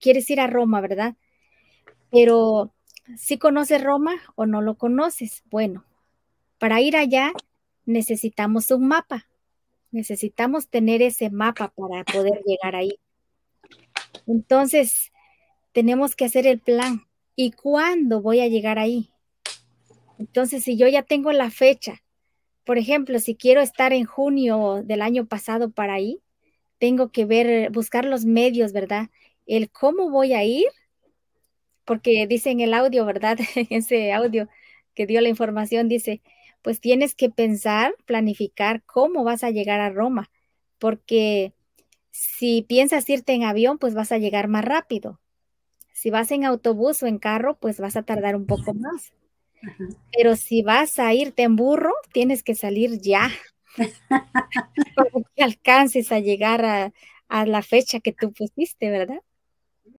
quieres ir a Roma, ¿verdad? Pero si conoces Roma o no lo conoces, bueno, para ir allá necesitamos un mapa, necesitamos tener ese mapa para poder llegar ahí. Entonces, tenemos que hacer el plan. ¿Y cuándo voy a llegar ahí? Entonces, si yo ya tengo la fecha, por ejemplo, si quiero estar en junio del año pasado para ahí, tengo que ver, buscar los medios, ¿verdad? el cómo voy a ir, porque dice en el audio, ¿verdad? ese audio que dio la información, dice, pues tienes que pensar, planificar cómo vas a llegar a Roma, porque si piensas irte en avión, pues vas a llegar más rápido. Si vas en autobús o en carro, pues vas a tardar un poco más. Pero si vas a irte en burro, tienes que salir ya. para que alcances a llegar a la fecha que tú pusiste, ¿verdad?